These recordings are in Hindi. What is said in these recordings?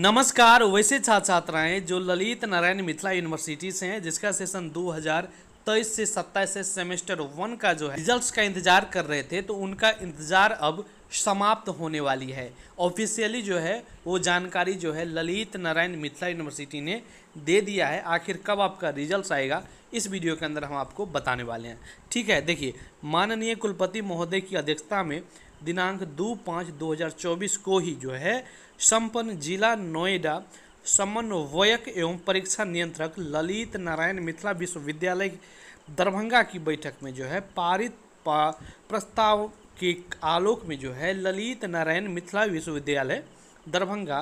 नमस्कार वैसे छात्र छात्राएं जो ललित नारायण मिथिला यूनिवर्सिटी से हैं जिसका सेशन 2023 से 27 से सेमेस्टर वन का जो है रिजल्ट्स का इंतजार कर रहे थे तो उनका इंतजार अब समाप्त होने वाली है ऑफिशियली जो है वो जानकारी जो है ललित नारायण मिथिला यूनिवर्सिटी ने दे दिया है आखिर कब आपका रिजल्ट आएगा इस वीडियो के अंदर हम आपको बताने वाले हैं ठीक है देखिए माननीय कुलपति महोदय की अध्यक्षता में दिनांक दो पाँच दो हज़ार चौबीस को ही जो है संपन्न जिला नोएडा समन्वयक एवं परीक्षा नियंत्रक ललित नारायण मिथिला विश्वविद्यालय दरभंगा की बैठक में जो है पारित पा, प्रस्ताव के आलोक में जो है ललित नारायण मिथिला विश्वविद्यालय दरभंगा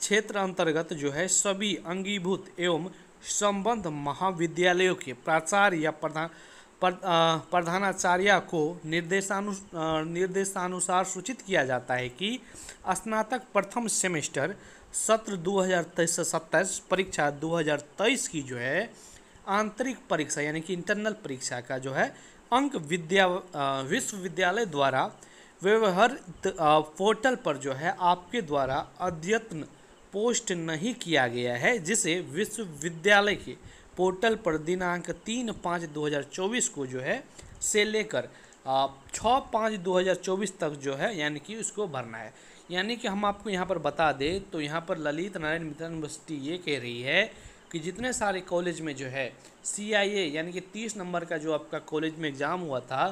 क्षेत्र अंतर्गत जो है सभी अंगीभूत एवं संबंध महाविद्यालयों के प्राचार्य या प्रधान पर, प्रधानाचार्य को निर्देशानु निर्देशानुसार सूचित किया जाता है कि स्नातक प्रथम सेमेस्टर सत्र दो से सत्ताईस परीक्षा 2023 की जो है आंतरिक परीक्षा यानी कि इंटरनल परीक्षा का जो है अंक विद्या विश्वविद्यालय द्वारा व्यवहारित पोर्टल पर जो है आपके द्वारा अद्यतन पोस्ट नहीं किया गया है जिसे विश्वविद्यालय के पोर्टल पर दिनांक तीन पाँच दो हज़ार चौबीस को जो है से लेकर छः पाँच दो हज़ार चौबीस तक जो है यानी कि उसको भरना है यानी कि हम आपको यहाँ पर बता दें तो यहाँ पर ललित नारायण मित्र यूनिवर्सिटी ये कह रही है कि जितने सारे कॉलेज में जो है सी यानी कि तीस नंबर का जो आपका कॉलेज में एग्ज़ाम हुआ था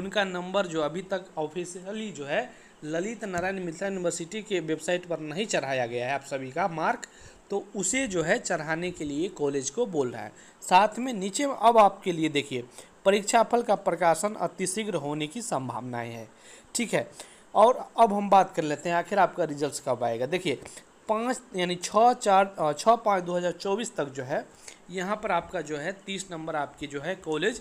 उनका नंबर जो अभी तक ऑफिशियली जो है ललित नारायण मिथिला यूनिवर्सिटी के वेबसाइट पर नहीं चढ़ाया गया है आप सभी का मार्क तो उसे जो है चढ़ाने के लिए कॉलेज को बोल रहा है साथ में नीचे अब आपके लिए देखिए परीक्षाफल का प्रकाशन अतिशीघ्र होने की संभावनाएं हैं ठीक है और अब हम बात कर लेते हैं आखिर आपका रिजल्ट कब आएगा देखिए पाँच यानी छः चार छः पाँच दो हज़ार चौबीस तक जो है यहाँ पर आपका जो है तीस नंबर आपके जो है कॉलेज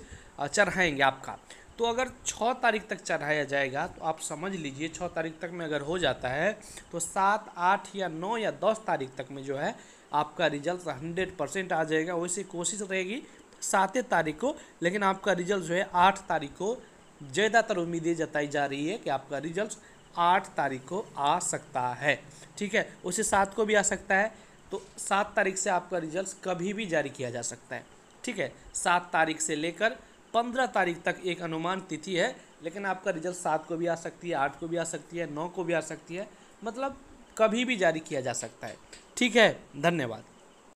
चढ़ाएंगे आपका तो अगर छः तारीख तक चढ़ाया जाएगा तो आप समझ लीजिए छः तारीख तक में अगर हो जाता है तो सात आठ या नौ या दस तारीख तक में जो है आपका रिजल्ट हंड्रेड परसेंट आ जाएगा वैसे कोशिश रहेगी सातें तारीख को लेकिन आपका रिजल्ट जो है आठ तारीख को ज़्यादातर उम्मीदें जताई जा रही है कि आपका रिजल्ट आठ तारीख को आ सकता है ठीक है उसे सात को भी आ सकता है तो सात तारीख से आपका रिजल्ट कभी भी जारी किया जा सकता है ठीक है सात तारीख से लेकर पंद्रह तारीख तक एक अनुमान तिथि है लेकिन आपका रिजल्ट सात को भी आ सकती है आठ को भी आ सकती है नौ को भी आ सकती है मतलब कभी भी जारी किया जा सकता है ठीक है धन्यवाद